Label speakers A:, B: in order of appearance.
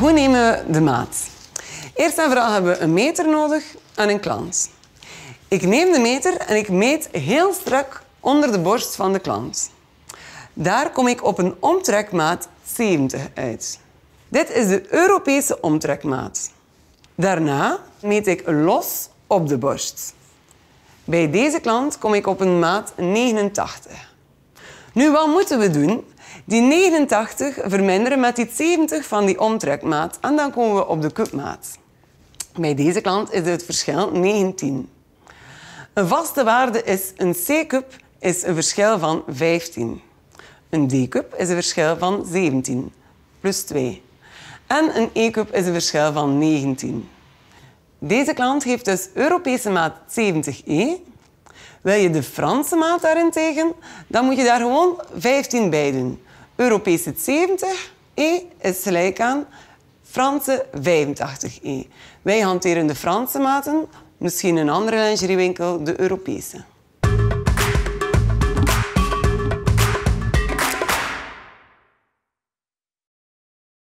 A: Hoe nemen we de maat? Eerst en vooral hebben we een meter nodig en een klant. Ik neem de meter en ik meet heel strak onder de borst van de klant. Daar kom ik op een omtrekmaat 70 uit. Dit is de Europese omtrekmaat. Daarna meet ik los op de borst. Bij deze klant kom ik op een maat 89. Nu, wat moeten we doen die 89 verminderen met die 70 van die omtrekmaat en dan komen we op de cupmaat. Bij deze klant is het verschil 19. Een vaste waarde is een C-cup is een verschil van 15. Een D-cup is een verschil van 17, plus 2. En een E-cup is een verschil van 19. Deze klant heeft dus Europese maat 70E. Wil je de Franse maat daarentegen, dan moet je daar gewoon 15 bij doen. Europese 70 E is gelijk aan Franse 85 E. Wij hanteren de Franse maten, misschien een andere lingeriewinkel de Europese.